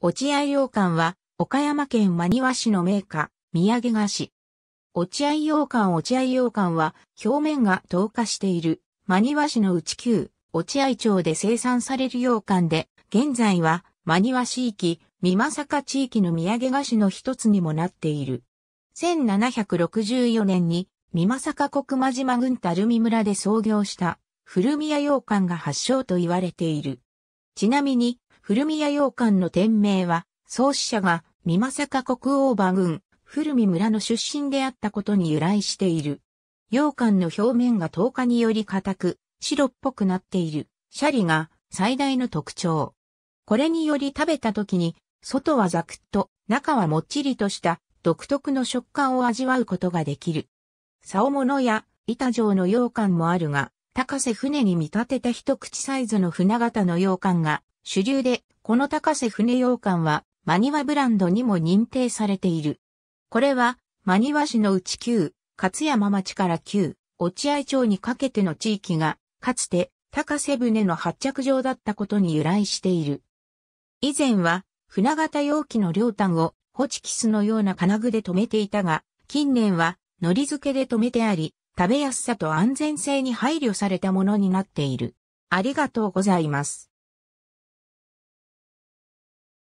落合洋館は、岡山県真庭市の名家、土産菓子。落合洋館落合洋館は、表面が透過している、真庭市の内旧、落合町で生産される洋館で、現在は、真庭市域、美作地域の土産菓子の一つにもなっている。1764年に、三美作国間島郡垂水村で創業した、古宮洋館が発祥と言われている。ちなみに、古宮洋館の店名は、創始者が、三政国王馬群、古見村の出身であったことに由来している。洋館の表面が透過により硬く、白っぽくなっている、シャリが最大の特徴。これにより食べた時に、外はザクッと、中はもっちりとした独特の食感を味わうことができる。竿物や板状の洋館もあるが、高瀬船に見立てた一口サイズの船型の洋館が主流で、この高瀬船洋館は、マニワブランドにも認定されている。これは、マニワ市の内旧、勝山町から旧、落合町にかけての地域が、かつて、高瀬船の発着場だったことに由来している。以前は、船型容器の両端を、ホチキスのような金具で留めていたが、近年は、糊付けで留めてあり、食べやすさと安全性に配慮されたものになっている。ありがとうございます。